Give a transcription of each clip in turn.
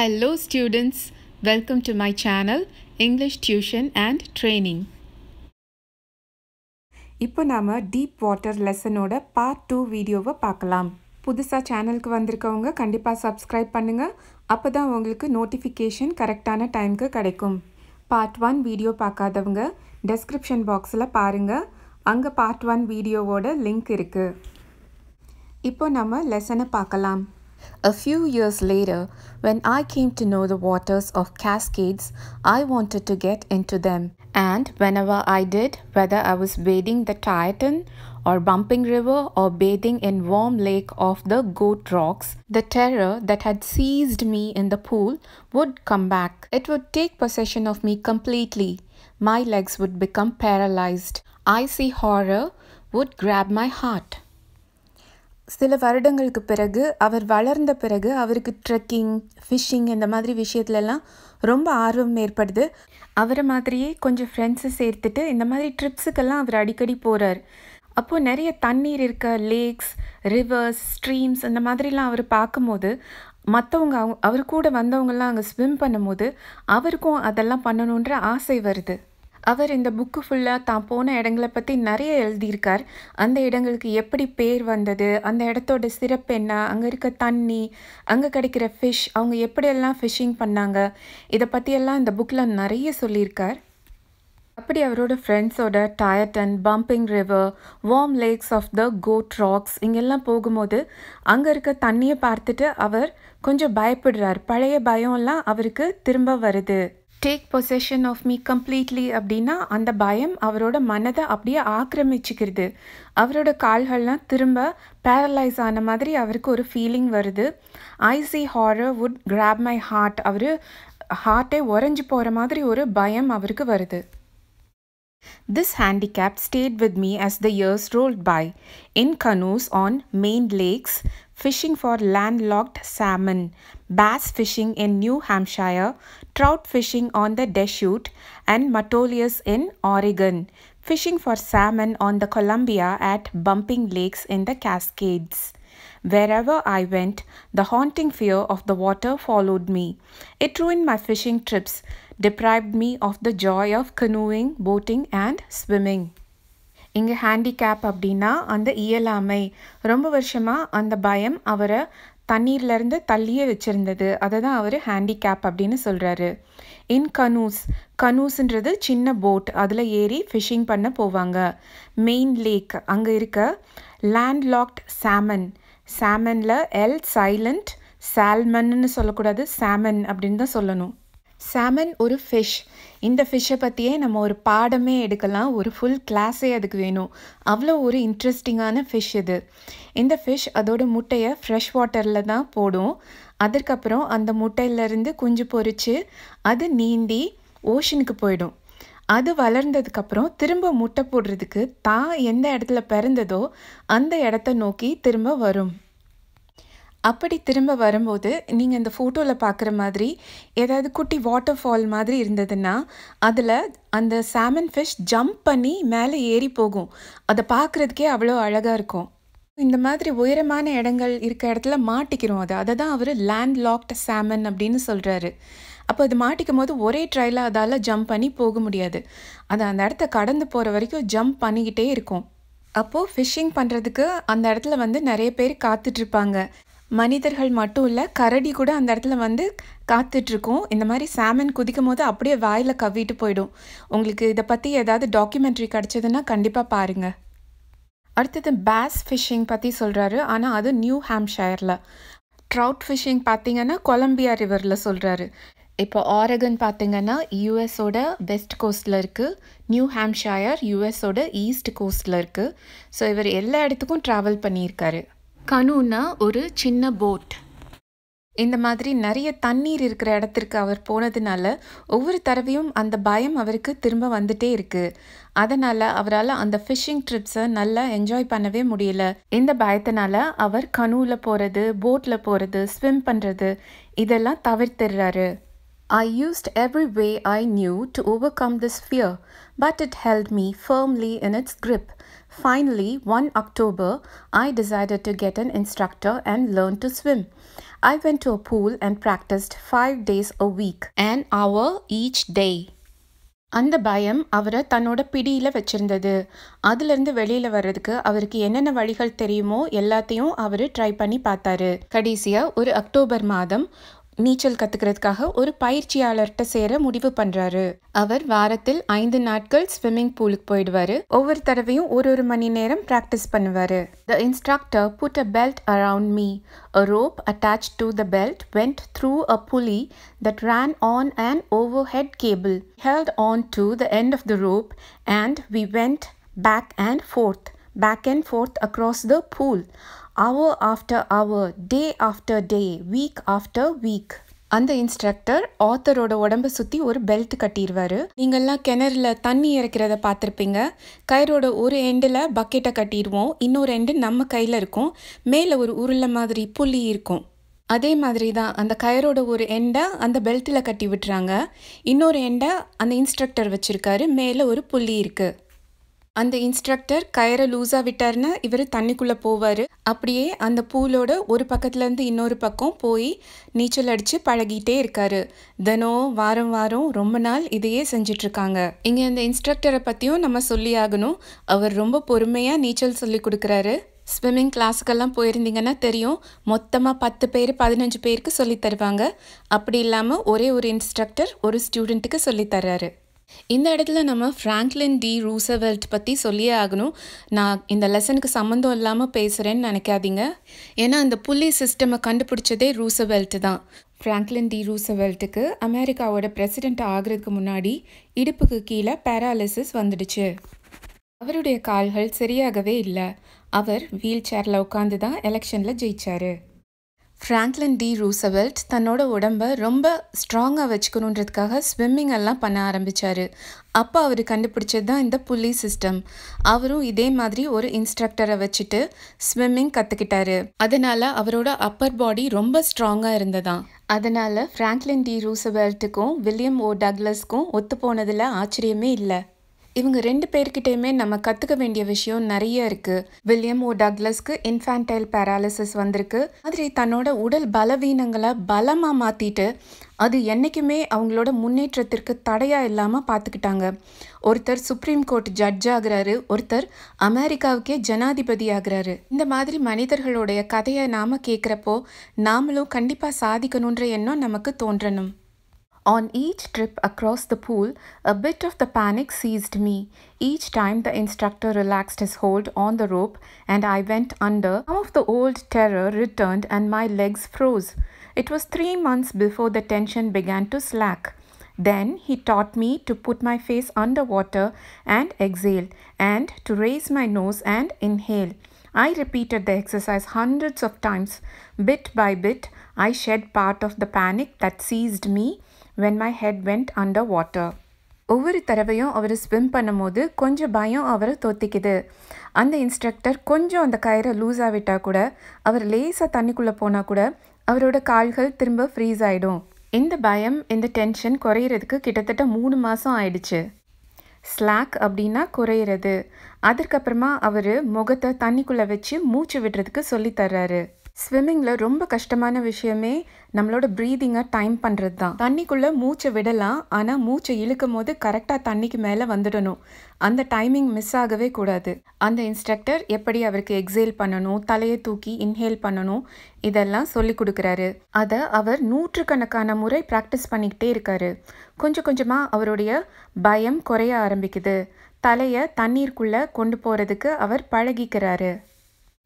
Hello students, welcome to my channel English Tuition and Training. இப்போ நாம் deep water லெசனோட part two வீடியோவை பார்க்கலாம் புதுசாக சேனலுக்கு வந்திருக்கவங்க கண்டிப்பாக சப்ஸ்கிரைப் பண்ணுங்கள் அப்போ தான் உங்களுக்கு நோட்டிஃபிகேஷன் கரெக்டான டைமுக்கு கிடைக்கும் பார்ட் ஒன் வீடியோ பார்க்காதவங்க டெஸ்கிரிப்ஷன் பாக்ஸில் பாருங்க அங்கே பார்ட் ஒன் வீடியோவோட லிங்க் இருக்குது இப்போ நம்ம லெசனை பார்க்கலாம் A few years later, when I came to know the waters of cascades, I wanted to get into them. And whenever I did, whether I was wading the Titan or bumping river or bathing in warm lake of the goat rocks, the terror that had seized me in the pool would come back. It would take possession of me completely. My legs would become paralyzed. Icy horror would grab my heart. சில வருடங்களுக்கு பிறகு அவர் வளர்ந்த பிறகு அவருக்கு trekking fishing இந்த மாதிரி விஷயத்துலலாம் ரொம்ப ஆர்வம் ஏற்படுது அவரை மாதிரியே கொஞ்சம் ஃப்ரெண்ட்ஸை சேர்த்துட்டு இந்த மாதிரி ட்ரிப்ஸுக்கெல்லாம் அவர் அடிக்கடி போகிறார் அப்போது நிறைய தண்ணீர் இருக்க லேக்ஸ் ரிவர்ஸ் ஸ்ட்ரீம்ஸ் இந்த மாதிரிலாம் அவர் பார்க்கும்போது மற்றவங்க அவங்க அவர் கூட வந்தவங்கெல்லாம் அங்கே ஸ்விம் பண்ணும்போது அவருக்கும் அதெல்லாம் பண்ணணுன்ற ஆசை வருது அவர் இந்த புக்கு ஃபுல்லாக தான் போன இடங்களை பற்றி நிறைய எழுதியிருக்கார் அந்த இடங்களுக்கு எப்படி பேர் வந்தது அந்த இடத்தோட சிறப்பு என்ன அங்கே இருக்க தண்ணி அங்கே கிடைக்கிற ஃபிஷ் அவங்க எப்படியெல்லாம் ஃபிஷ்ஷிங் பண்ணாங்க இதை பற்றியெல்லாம் இந்த புக்கில் நிறைய சொல்லியிருக்கார் அப்படி அவரோட ஃப்ரெண்ட்ஸோட டயட்டன் pumping river warm lakes of the code rocks இங்கெல்லாம் போகும்போது அங்கே இருக்க தண்ணியை பார்த்துட்டு அவர் கொஞ்சம் பயப்படுறார் பழைய பயம்லாம் அவருக்கு திரும்ப வருது take possession of me completely அப்படின்னா அந்த பயம் அவரோட மனதை அப்படியே ஆக்கிரமிச்சுக்கிறது அவரோட கால்கள்லாம் திரும்ப பேரலைஸ் ஆன மாதிரி அவருக்கு ஒரு ஃபீலிங் வருது icy horror would grab my heart அவர் ஹார்ட்டே உறைஞ்சி போகிற மாதிரி ஒரு பயம் அவருக்கு வருது this handicap stayed with me as the years rolled by in canoes on Maine lakes fishing for landlocked salmon, bass fishing in New Hampshire, trout fishing on the Deschutes, and Matolias in Oregon, fishing for salmon on the Columbia at bumping lakes in the Cascades. Wherever I went, the haunting fear of the water followed me. It ruined my fishing trips, deprived me of the joy of canoeing, boating, and swimming. இங்கே handicap அப்படின்னா அந்த இயலாமை ரொம்ப வருஷமாக அந்த பயம் அவரை தண்ணீர்லேருந்து தள்ளியே வச்சுருந்தது அதை தான் அவர் ஹேண்டிகேப் அப்படின்னு சொல்கிறாரு இன் கனூஸ் கனூஸ்ன்றது சின்ன போட் அதில் ஏறி ஃபிஷிங் பண்ண போவாங்க மெயின் லேக் அங்கே இருக்க லேண்ட்லாக்ட் சாமன் சாமனில் எல் சைலண்ட் சால்மன்னு சொல்லக்கூடாது சாமன் அப்படின்னு தான் சொல்லணும் சாமன் ஒரு ஃபிஷ் இந்த ஃபிஷ்ஷை பற்றியே நம்ம ஒரு பாடமே எடுக்கலாம் ஒரு ஃபுல் கிளாஸே அதுக்கு வேணும் அவ்வளோ ஒரு இன்ட்ரெஸ்டிங்கான ஃபிஷ் இது இந்த ஃபிஷ் அதோட முட்டையை ஃப்ரெஷ் வாட்டரில் தான் போடும் அதற்கப்புறம் அந்த முட்டையிலேருந்து குஞ்சு பொறிச்சு அது நீந்தி ஓஷனுக்கு போயிடும் அது வளர்ந்ததுக்கப்புறம் திரும்ப முட்டை போடுறதுக்கு தான் எந்த இடத்துல பிறந்ததோ அந்த இடத்த நோக்கி திரும்ப வரும் அப்படி திரும்ப வரும்போது நீங்கள் இந்த ஃபோட்டோவில் பார்க்குற மாதிரி ஏதாவது குட்டி வாட்டர் ஃபால் மாதிரி இருந்ததுன்னா அதில் அந்த சாமன் ஃபிஷ் ஜம்ப் பண்ணி மேலே ஏறி போகும் அதை பார்க்குறதுக்கே அவ்வளோ அழகாக இருக்கும் இந்த மாதிரி உயரமான இடங்கள் இருக்க இடத்துல மாட்டிக்கிறோம் அது அதை தான் அவர் லேண்ட் லாக்ட் சாமன் அப்படின்னு சொல்கிறாரு அப்போ அது மாட்டிக்கும் போது ஒரே ட்ரையில் அதால் ஜம்ப் பண்ணி போக முடியாது அது அந்த இடத்த கடந்து போகிற வரைக்கும் ஜம்ப் பண்ணிக்கிட்டே இருக்கும் அப்போது ஃபிஷ்ஷிங் பண்ணுறதுக்கு அந்த இடத்துல வந்து நிறைய பேர் காத்துட்ருப்பாங்க மனிதர்கள் மட்டும் இல்லை கரடி கூட அந்த இடத்துல வந்து காத்துட்ருக்கும் இந்த மாதிரி சாமன் குதிக்கும் போது அப்படியே வாயில் கவ்விட்டு போயிடும் உங்களுக்கு இதை பற்றி ஏதாவது டாக்குமெண்ட்ரி கிடச்சதுன்னா கண்டிப்பாக பாருங்கள் அடுத்தது பேஸ் ஃபிஷ்ஷிங் பற்றி சொல்கிறாரு ஆனால் அது நியூ ஹாம்ஷயரில் ட்ரவுட் ஃபிஷ்ஷிங் பார்த்தீங்கன்னா கொலம்பியா ரிவரில் சொல்கிறாரு இப்போ ஆரகன் பார்த்தீங்கன்னா யூஎஸோட வெஸ்ட் கோஸ்டில் இருக்குது நியூ ஹாம்ஷாயர் யூஎஸோட ஈஸ்ட் கோஸ்டில் இருக்குது ஸோ இவர் எல்லா இடத்துக்கும் ட்ராவல் பண்ணியிருக்காரு கனுன்னா ஒரு சின்ன போட் இந்த மாதிரி நிறைய தண்ணீர் இருக்கிற இடத்திற்கு அவர் போனதுனால ஒவ்வொரு தடவையும் அந்த பயம் அவருக்கு திரும்ப வந்துட்டே இருக்குது அதனால் அவரால் அந்த ஃபிஷிங் ட்ரிப்ஸை நல்லா என்ஜாய் பண்ணவே முடியல இந்த பயத்தினால அவர் கனூவில் போகிறது போட்டில் போகிறது ஸ்விம் பண்ணுறது இதெல்லாம் தவிர்த்துடுறாரு used every way I knew to overcome this fear but it help me firmly in its grip Finally, one October, I decided to get an instructor and learn to swim. I went to a pool and practiced 5 days a week, an hour each day. அந்த பயம் அவரை தன்னோட பிடியில் வச்சுருந்தது அதுலேருந்து வெளியில் வர்றதுக்கு அவருக்கு என்னென்ன வழிகள் தெரியுமோ எல்லாத்தையும் அவர் ட்ரை பண்ணி பார்த்தாரு கடைசியாக ஒரு அக்டோபர் மாதம் நீச்சல் கற்றுக்கிறதுக்காக ஒரு பயிற்சியாளர்கிட்ட சேர முடிவு பண்ணுறாரு அவர் வாரத்தில் ஐந்து நாட்கள் ஸ்விம்மிங் பூலுக்கு போயிடுவார் ஒவ்வொரு தடவையும் ஒரு ஒரு மணி நேரம் ப்ராக்டிஸ் பண்ணுவார் the instructor put a belt around me a rope attach to the belt went through a pulley that ran on and overhead cable held on to the end of the rope and we went back and forth back and forth across the pool hour after hour, day after day, week after week. அந்த instructor ஆத்தரோட உடம்ப சுற்றி ஒரு belt கட்டிடுவார் நீங்கள்லாம் கிணறுல தண்ணி இறக்கிறத பார்த்துருப்பீங்க கயிறோட ஒரு எண்டில் பக்கெட்டை கட்டிடுவோம் இன்னொரு எண்டு நம்ம கையில் இருக்கும் மேலே ஒரு உருளை மாதிரி புள்ளி இருக்கும் அதே மாதிரி தான் அந்த கயரோட ஒரு எண்டை அந்த பெல்ட்டில் கட்டி விட்டுறாங்க இன்னொரு எண்டை அந்த இன்ஸ்ட்ரக்டர் வச்சுருக்காரு மேலே ஒரு புள்ளி இருக்குது அந்த இன்ஸ்ட்ரக்டர் கயரை லூஸாக விட்டார்னா இவர் தண்ணிக்குள்ளே போவார் அப்படியே அந்த பூலோட ஒரு பக்கத்துலேருந்து இன்னொரு பக்கம் போய் நீச்சல் அடித்து பழகிட்டே இருக்காரு தினம் வாரம் வாரம் ரொம்ப நாள் இதையே செஞ்சிட்ருக்காங்க இங்கே அந்த இன்ஸ்ட்ரக்டரை பற்றியும் நம்ம சொல்லி ஆகணும் அவர் ரொம்ப பொறுமையாக நீச்சல் சொல்லி கொடுக்குறாரு ஸ்விம்மிங் கிளாஸுக்கெல்லாம் போயிருந்தீங்கன்னா தெரியும் மொத்தமாக பத்து பேர் பதினஞ்சு பேருக்கு சொல்லித் தருவாங்க அப்படி இல்லாமல் ஒரே ஒரு இன்ஸ்ட்ரக்டர் ஒரு ஸ்டூடெண்ட்டுக்கு சொல்லித்தர்றாரு இந்த இடத்துல நம்ம ஃப்ராங்க்லின் டி ரூசவெல்ட் பற்றி சொல்லியே ஆகணும் நான் இந்த லெசனுக்கு சம்மந்தம் இல்லாமல் பேசுகிறேன்னு நினைக்காதீங்க ஏன்னா அந்த புள்ளி சிஸ்டமை கண்டுபிடிச்சதே ரூசவெல்ட் தான் ஃப்ராங்க்லின் டி ரூசவெல்ட்டுக்கு அமெரிக்காவோட பிரசிடென்ட் ஆகிறதுக்கு முன்னாடி இடுப்புக்கு கீழே பேராலிசிஸ் வந்துடுச்சு அவருடைய கால்கள் சரியாகவே இல்லை அவர் வீல் சேரில் உட்காந்து தான் எலெக்ஷனில் ஜெயிச்சாரு ஃப்ராங்க்லின் டி ரூசவெல்ட் தன்னோட உடம்பை ரொம்ப ஸ்ட்ராங்காக வச்சுக்கணுன்றதுக்காக ஸ்விம்மிங் எல்லாம் பண்ண ஆரம்பித்தார் அப்போ அவர் கண்டுபிடிச்சது தான் இந்த புள்ளி சிஸ்டம் அவரும் இதே மாதிரி ஒரு இன்ஸ்ட்ரக்டரை வச்சுட்டு ஸ்விம்மிங் கற்றுக்கிட்டாரு அதனால் அவரோட அப்பர் பாடி ரொம்ப ஸ்ட்ராங்காக இருந்ததாம் அதனால் ஃப்ராங்க்லின் டி ரூசவெல்ட்டுக்கும் வில்லியம் ஓ டக்லஸ்க்கும் ஒத்து போனதில் ஆச்சரியமே இல்லை இவங்க ரெண்டு பேர்கிட்டயுமே நம்ம கற்றுக்க வேண்டிய விஷயம் நிறைய இருக்குது வில்லியம் ஓ டக்லஸ்க்கு இன்ஃபான்டைல் பேராலிசிஸ் வந்திருக்கு மாதிரி தன்னோட உடல் பலவீனங்களை பலமாக மாற்றிட்டு அது என்றைக்குமே அவங்களோட முன்னேற்றத்திற்கு தடையாக இல்லாமல் பார்த்துக்கிட்டாங்க ஒருத்தர் சுப்ரீம் கோர்ட் ஜட்ஜ் ஆகிறாரு ஒருத்தர் அமெரிக்காவுக்கே ஜனாதிபதி ஆகிறாரு இந்த மாதிரி மனிதர்களுடைய கதையை நாம் கேட்குறப்போ நாமளும் கண்டிப்பாக சாதிக்கணுன்ற எண்ணம் நமக்கு தோன்றணும் On each trip across the pool, a bit of the panic seized me. Each time the instructor relaxed his hold on the rope and I went under, some of the old terror returned and my legs froze. It was three months before the tension began to slack. Then he taught me to put my face underwater and exhale, and to raise my nose and inhale. I repeated the exercise hundreds of times. Bit by bit, I shed part of the panic that seized me when my head went under water ஒவ்வொரு தடவையும் அவர் swim பண்ணும்போது கொஞ்சம் பயம் அவரை தோத்திக்குது அந்த instructor கொஞ்சம் அந்த கயிறை லூஸ் ஆகிட்டால் கூட அவர் லேசாக தண்ணிக்குள்ளே போனால் கூட அவரோட கால்கள் திரும்ப ஃப்ரீஸ் ஆகிடும் இந்த பயம் இந்த டென்ஷன் குறையிறதுக்கு கிட்டத்தட்ட மூணு மாதம் ஆயிடுச்சு ஸ்லாக் அப்படின்னா குறையிறது அதுக்கப்புறமா அவர் முகத்தை தண்ணிக்குள்ளே வச்சு மூச்சு விடுறதுக்கு சொல்லித்தர்றாரு ஸ்விம்மிங்கில் ரொம்ப கஷ்டமான விஷயமே நம்மளோட ப்ரீதிங்கை டைம் பண்ணுறது தான் தண்ணிக்குள்ளே மூச்சை விடலாம் ஆனால் மூச்சை இழுக்கும் போது கரெக்டாக தண்ணிக்கு மேலே வந்துடணும் அந்த டைமிங் மிஸ் ஆகவே கூடாது அந்த இன்ஸ்ட்ரக்டர் எப்படி அவருக்கு எக்ஸேல் பண்ணணும் தலையை தூக்கி இன்ஹேல் பண்ணணும் இதெல்லாம் சொல்லி கொடுக்குறாரு அதை அவர் நூற்றுக்கணக்கான முறை ப்ராக்டிஸ் பண்ணிக்கிட்டே இருக்காரு கொஞ்சம் கொஞ்சமாக அவருடைய பயம் குறைய ஆரம்பிக்குது தலையை தண்ணீருக்குள்ளே கொண்டு போகிறதுக்கு அவர் பழகிக்கிறாரு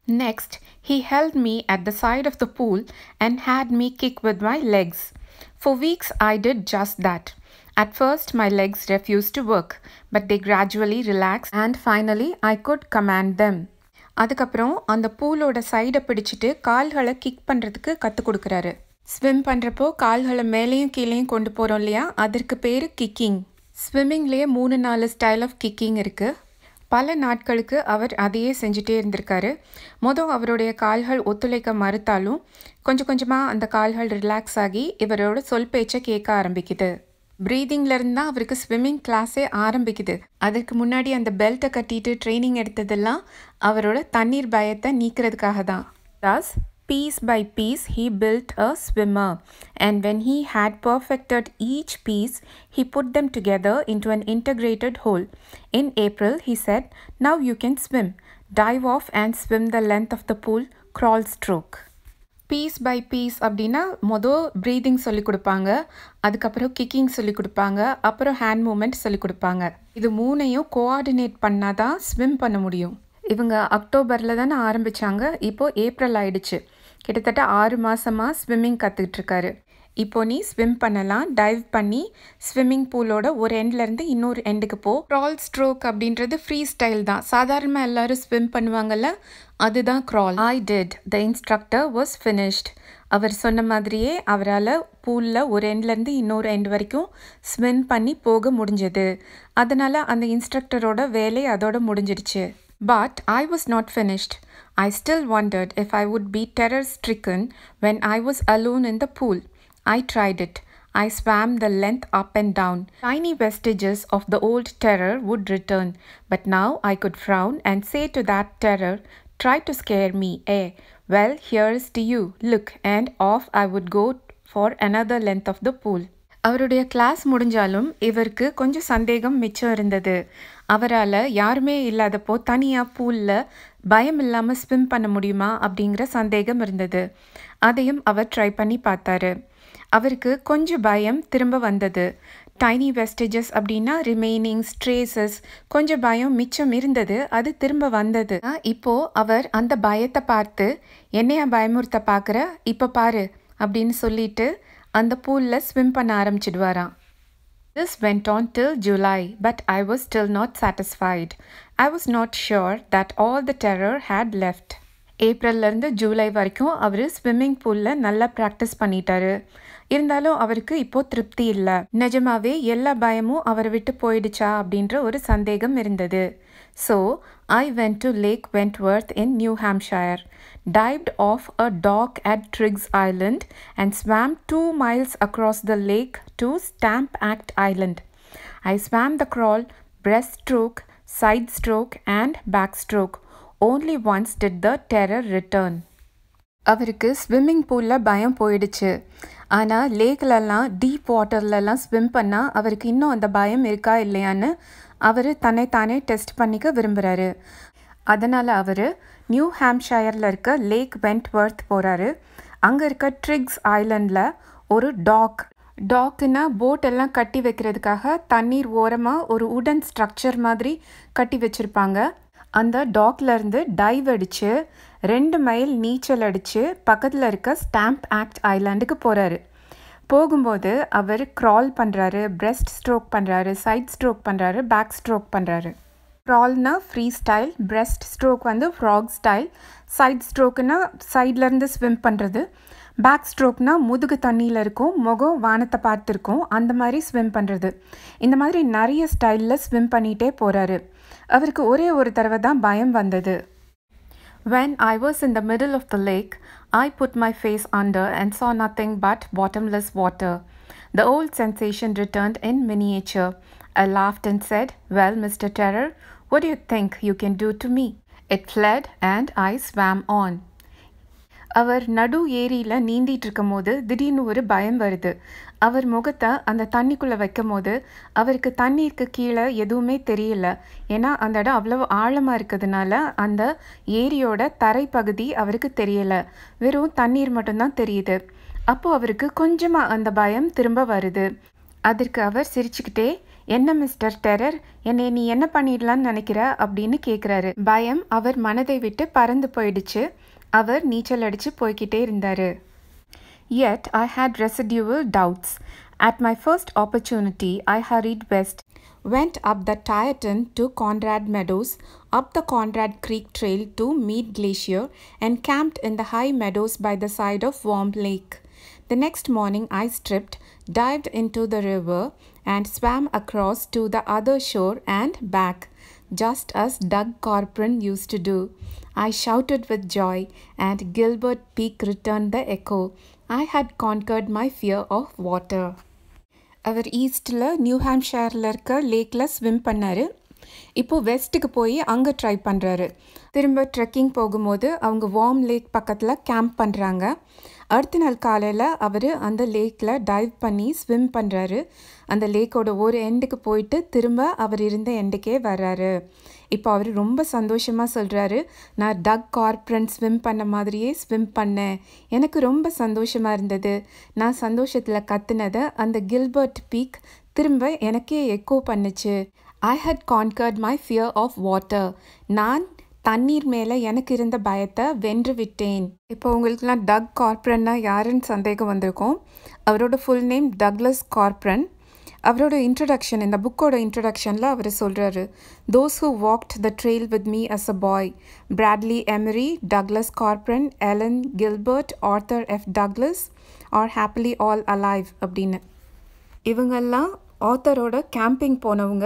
Next, he held me at the side of the pool and had me kick with my legs. For weeks, I did just that. At first, my legs refused to work, but they gradually relaxed and finally, I could command them. அதுக்கப்புறம் அந்த பூலோட சைடை பிடிச்சிட்டு கால்களை kick பண்ணுறதுக்கு கற்றுக் கொடுக்குறாரு swim பண்ணுறப்போ கால்களை மேலேயும் கீழேயும் கொண்டு போகிறோம் இல்லையா அதற்கு பேர் கிக்கிங் ஸ்விம்மிங்லேயே மூணு நாலு ஸ்டைல் ஆஃப் கிக்கிங் இருக்குது பல நாட்களுக்கு அவர் அதையே செஞ்சுட்டே இருந்திருக்காரு மொதல் அவருடைய கால்கள் ஒத்துழைக்க மறுத்தாலும் கொஞ்சம் கொஞ்சமாக அந்த கால்கள் ரிலாக்ஸ் ஆகி இவரோட சொல் பேச்சை கேட்க ஆரம்பிக்குது இருந்து தான் அவருக்கு ஸ்விம்மிங் கிளாஸே ஆரம்பிக்குது அதுக்கு முன்னாடி அந்த பெல்ட்டை கட்டிட்டு ட்ரைனிங் எடுத்ததெல்லாம் அவரோட தண்ணீர் பயத்தை நீக்கிறதுக்காக தான் தாஸ் Piece by piece, he built a swimmer, and when he had perfected each piece, he put them together into an integrated whole. In April, he said, Now you can swim. Dive off and swim the length of the pool, crawl stroke. Piece by piece அப்படின்னா மொதல் breathing சொல்லி கொடுப்பாங்க அதுக்கப்புறம் kicking சொல்லி கொடுப்பாங்க அப்புறம் hand moment சொல்லி கொடுப்பாங்க இது மூணையும் கோஆர்டினேட் பண்ணால் தான் ஸ்விம் பண்ண முடியும் இவங்க அக்டோபரில் தானே ஆரம்பித்தாங்க இப்போது ஏப்ரல் ஆயிடுச்சு கிட்டத்தட்ட ஆறு மாதமாக ஸ்விம்மிங் கற்றுக்கிட்டுருக்காரு இப்போ நீ ஸ்விம் பண்ணலாம் டைவ் பண்ணி ஸ்விம்மிங் பூலோட ஒரு எண்ட்லேருந்து இன்னொரு எண்டுக்கு போ க்ரால் ஸ்ட்ரோக் அப்படின்றது ஃப்ரீ ஸ்டைல் தான் சாதாரணமாக எல்லோரும் ஸ்விம் பண்ணுவாங்கள்ல அதுதான் crawl I dead the instructor was finished அவர் சொன்ன மாதிரியே அவரால் பூலில் ஒரு எண்ட்லேருந்து இன்னொரு எண்ட் வரைக்கும் ஸ்விம் பண்ணி போக முடிஞ்சது அதனால் அந்த இன்ஸ்ட்ரக்டரோட வேலை அதோட முடிஞ்சிடுச்சு but I was not finished I still wondered if I would be terror stricken when I was alone in the pool. I tried it. I swam the length up and down. Tiny vestiges of the old terror would return, but now I could frown and say to that terror, Try to scare me, eh? Well, here's to you, look, and off I would go for another length of the pool. அவருடைய class முடிஞ்சாலும் இவருக்கு கொஞ்சம் சந்தேகம் மிச்சம் இருந்தது அவரால் யாருமே இல்லாதப்போ தனியாக பூலில் பயம் இல்லாமல் ஸ்விம் பண்ண முடியுமா அப்படிங்கிற சந்தேகம் இருந்தது அதையும் அவர் ட்ரை பண்ணி பார்த்தாரு அவருக்கு கொஞ்சம் பயம் திரும்ப வந்தது டைனி வெஸ்டேஜஸ் அப்படின்னா ரிமைனிங் ஸ்ட்ரேசஸ் கொஞ்சம் பயம் மிச்சம் இருந்தது அது திரும்ப வந்தது இப்போ அவர் அந்த பயத்தை பார்த்து என்னையா பயமுறுத்த பார்க்குற இப்போ பாரு அப்படின்னு சொல்லிட்டு அந்த பூலில் ஸ்விம் பண்ண ஆரம்பிச்சிடுவாராம் This went on till July, but I was still not satisfied. I was not sure that all the terror had left. ஏப்ரல்லேருந்து July வரைக்கும் அவர் ஸ்விம்மிங் பூலில் நல்லா ப்ராக்டிஸ் பண்ணிட்டாரு இருந்தாலும் அவருக்கு இப்போ திருப்தி இல்லை நிஜமாவே எல்லா பயமும் அவரை விட்டு போயிடுச்சா அப்படின்ற ஒரு சந்தேகம் இருந்தது so I went to Lake Wentworth in New Hampshire dived off a dock at Triggs Island and swam two miles across the lake to Stamp Act Island. I swam the crawl, breaststroke, side stroke, and backstroke. Only once did the terror return. அவருக்கு swimming பூலில் பயம் போயிடுச்சு ஆனால் லேக்லெல்லாம் deep வாட்டர்லலாம் swim பண்ணால் அவருக்கு இன்னும் அந்த பயம் இருக்கா இல்லையான்னு அவர் தன்னை தானே டெஸ்ட் பண்ணிக்க விரும்புகிறாரு அதனால் அவர் நியூ ஹாம்ஷயரில் இருக்க லேக் வென்ட்வர்த் போகிறாரு அங்கே இருக்க ட்ரிக்ஸ் ஐலண்டில் ஒரு டாக் டாக்குன்னா போட் எல்லாம் கட்டி வைக்கிறதுக்காக தண்ணீர் ஓரமாக ஒரு உடன் ஸ்ட்ரக்சர் மாதிரி கட்டி வச்சுருப்பாங்க அந்த டாக்லேருந்து டைவ் அடித்து ரெண்டு மைல் நீச்சல் அடித்து பக்கத்தில் இருக்க ஸ்டாம்ப் ஆக்ட் ஐலாண்டுக்கு போகிறாரு போகும்போது அவர் க்ரால் பண்ணுறாரு பிரெஸ்ட் ஸ்ட்ரோக் பண்ணுறாரு சைட் ஸ்ட்ரோக் பண்ணுறாரு பேக் ஸ்ட்ரோக் பண்ணுறாரு க்ரால்னா ஃப்ரீ ஸ்டைல் பிரெஸ்ட் ஸ்ட்ரோக் வந்து ஃப்ராக் ஸ்டைல் சைட் ஸ்ட்ரோக்குன்னா சைட்லேருந்து ஸ்விம் பண்ணுறது பேக் ஸ்ட்ரோக்னால் முதுகு தண்ணியில் இருக்கும் முகம் வானத்தை பார்த்துருக்கும் அந்த மாதிரி ஸ்விம் பண்ணுறது இந்த மாதிரி நிறைய ஸ்டைலில் ஸ்விம் பண்ணிகிட்டே போகிறாரு அவருக்கு ஒரே ஒரு தடவை தான் பயம் வந்தது When I was in the middle of the lake, I put my face under and saw nothing but bottomless water. The old sensation returned in miniature. I laughed and said, Well, Mr. Terror, what do you think you can do to me? It fled and I swam on. அவர் நடு ஏரியில் நீந்திட்டு இருக்கும் போது திடீர்னு ஒரு பயம் வருது அவர் முகத்தை அந்த தண்ணிக்குள்ளே வைக்கும் போது அவருக்கு தண்ணீருக்கு கீழே எதுவுமே தெரியல ஏன்னா அந்த இடம் அவ்வளோ ஆழமாக இருக்கிறதுனால அந்த ஏரியோட தரைப்பகுதி அவருக்கு தெரியலை வெறும் தண்ணீர் மட்டும்தான் தெரியுது அப்போது அவருக்கு கொஞ்சமாக அந்த பயம் திரும்ப வருது அதற்கு அவர் சிரிச்சுக்கிட்டே என்ன மிஸ்டர் டெரர் என்னை நீ என்ன பண்ணிடலான்னு நினைக்கிற அப்படின்னு கேட்குறாரு பயம் அவர் மனதை விட்டு பறந்து போயிடுச்சு அவர் நீச்சல் அடித்து போய்கிட்டே இருந்தார் Yet I had residual doubts. At my first opportunity, I hurried west, went up the Tieton to Conrad Meadows, up the Conrad Creek Trail to Mead Glacier, and camped in the high meadows by the side of Warm Lake. The next morning, I stripped, dived into the river, and swam across to the other shore and back just as Doug Corcoran used to do. I shouted with joy, and Gilbert Peak returned the echo. I had conquered my fear of water. அவர் ஈஸ்டில் new ஹாம்ஷேரில் இருக்க லேக்கில் swim பண்ணார் இப்போது வெஸ்ட்டுக்கு போய் அங்கே try பண்ணுறாரு திரும்ப trekking போகும்போது அவங்க வார்ம் லேக் பக்கத்தில் கேம்ப் பண்ணுறாங்க அடுத்த நாள் காலையில் அவர் அந்த லேக்கில் டைவ் பண்ணி ஸ்விம் பண்ணுறாரு அந்த லேக்கோட ஒரு எண்டுக்கு போயிட்டு திரும்ப அவர் இருந்த எண்டுக்கே வர்றாரு இப்போ அவர் ரொம்ப சந்தோஷமாக சொல்கிறாரு நான் டக் கார்ப்ரன் ஸ்விம் பண்ண மாதிரியே ஸ்விம் பண்ணேன் எனக்கு ரொம்ப சந்தோஷமாக இருந்தது நான் சந்தோஷத்தில் கற்றுனதை அந்த கில்பர்ட் பீக் திரும்ப எனக்கே எக்கோ பண்ணுச்சு I had conquered my fear of water நான் தண்ணீர் மேலே எனக்கு இருந்த பயத்தை வென்று விட்டேன் இப்போ உங்களுக்குலாம் டக் கார்ப்ரன்னா யாருன்னு சந்தேகம் வந்திருக்கும் அவரோட ஃபுல் நேம் டக்லஸ் கார்ப்ரன் அவரோட இன்ட்ரடக்ஷன் இந்த புக்கோட இன்ட்ரடக்ஷனில் அவர் சொல்கிறாரு those who walked the trail with me as a boy Bradley Emery Douglas கார்ப்ரன் Ellen Gilbert Arthur F Douglas are happily all alive அப்படின்னு இவங்கெல்லாம் ஆத்தரோட கேம்பிங் போனவங்க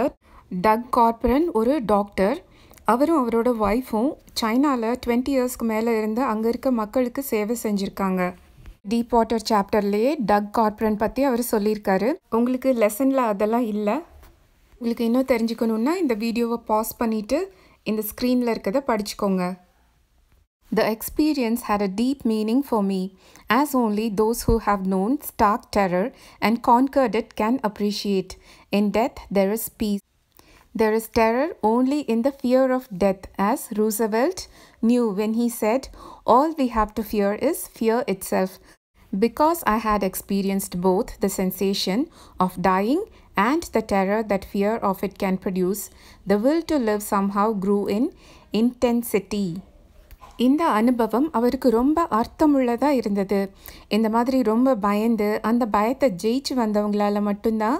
டக் கார்ப்ரன் ஒரு டாக்டர் அவரும் அவரோட ஒய்ஃபும் சைனாவில் டுவெண்ட்டி இயர்ஸ்க்கு மேலே இருந்து அங்கே இருக்க மக்களுக்கு சேவை செஞ்சுருக்காங்க டீப் வாட்டர் சாப்டர்லேயே டக் கார்ப்ரன் பற்றி அவர் சொல்லியிருக்காரு உங்களுக்கு லெசனில் அதெல்லாம் இல்லை உங்களுக்கு இன்னும் தெரிஞ்சுக்கணுன்னா இந்த வீடியோவை பாஸ் பண்ணிவிட்டு இந்த ஸ்க்ரீனில் இருக்கிறத படிச்சுக்கோங்க the experience had a deep meaning for me as only those who have known stark terror and conquered it can appreciate in death there is peace. There is terror only in the fear of death, as Roosevelt knew when he said, All we have to fear is fear itself. Because I had experienced both the sensation of dying and the terror that fear of it can produce, the will to live somehow grew in intensity. இந்த அனுபவம் அவருக்கு ரொம்ப அர்த்தமுள்ளதாக இருந்தது இந்த மாதிரி ரொம்ப பயந்து அந்த பயத்தை ஜெயிச்சு வந்தவங்களால் மட்டும்தான்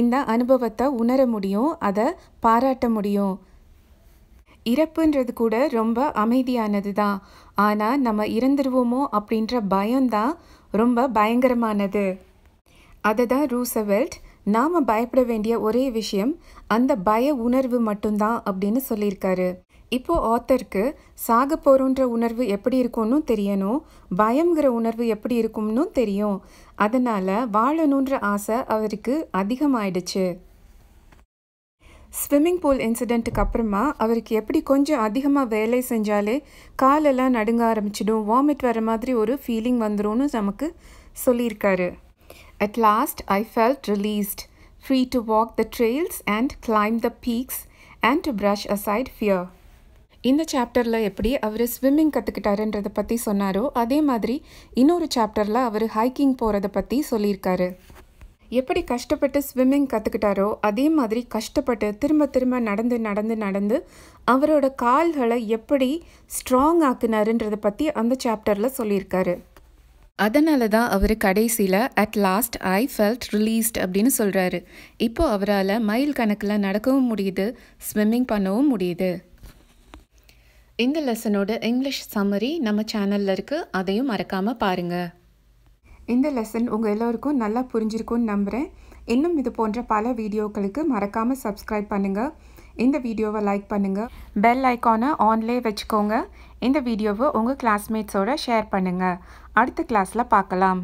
இந்த அனுபவத்தை உணர முடியும் அதை பாராட்ட முடியும் இறப்புன்றது கூட ரொம்ப அமைதியானது தான் ஆனால் நம்ம இறந்துருவோமோ அப்படின்ற பயம்தான் ரொம்ப பயங்கரமானது அதை தான் ரூசவெல்ட் நாம் பயப்பட வேண்டிய ஒரே விஷயம் அந்த பய உணர்வு மட்டும்தான் அப்படின்னு சொல்லியிருக்காரு இப்போது ஆத்தருக்கு சாக போகிறோன்ற உணர்வு எப்படி இருக்கும்னு தெரியணும் பயங்கிற உணர்வு எப்படி இருக்கும்னு தெரியும் அதனால் வாழணுன்ற ஆசை அவருக்கு அதிகமாயிடுச்சு ஸ்விம்மிங் பூல் இன்சிடெண்ட்டுக்கு அப்புறமா அவருக்கு எப்படி கொஞ்சம் அதிகமாக வேலை செஞ்சாலே காலெல்லாம் நடுங்க ஆரம்பிச்சிடும் வாமிட் வர மாதிரி ஒரு ஃபீலிங் வந்துடும் நமக்கு சொல்லியிருக்காரு at last I felt released free to walk the trails and climb the peaks and brush brush aside fear இந்த சாப்டரில் எப்படி அவர் ஸ்விம்மிங் கற்றுக்கிட்டாருன்றதை பற்றி சொன்னாரோ அதே மாதிரி இன்னொரு சாப்டரில் அவர் ஹைக்கிங் போகிறத பற்றி சொல்லியிருக்காரு எப்படி கஷ்டப்பட்டு ஸ்விம்மிங் கற்றுக்கிட்டாரோ அதே மாதிரி கஷ்டப்பட்டு திரும்ப திரும்ப நடந்து நடந்து நடந்து அவரோட கால்களை எப்படி ஸ்ட்ராங் ஆக்குனாருன்றதை பற்றி அந்த சாப்டரில் சொல்லியிருக்காரு அதனால தான் அவர் கடைசியில் at last I felt released அப்படின்னு சொல்கிறாரு இப்போது அவரால் மைல் கணக்கில் நடக்கவும் முடியுது ஸ்விம்மிங் பண்ணவும் முடியுது இந்த லெசனோட இங்கிலீஷ் சம்மரி நம்ம சேனலில் இருக்குது அதையும் மறக்காமல் பாருங்கள் இந்த லெசன் உங்கள் எல்லோருக்கும் நல்லா புரிஞ்சிருக்கும்னு நம்புகிறேன் இன்னும் இது போன்ற பல வீடியோக்களுக்கு மறக்காமல் சப்ஸ்கிரைப் பண்ணுங்கள் இந்த வீடியோவை லைக் பண்ணுங்கள் பெல் ஐக்கானை ஆன்லேயே வச்சுக்கோங்க இந்த வீடியோவை உங்கள் கிளாஸ்மேட்ஸோட ஷேர் பண்ணுங்கள் அடுத்த கிளாஸில் பார்க்கலாம்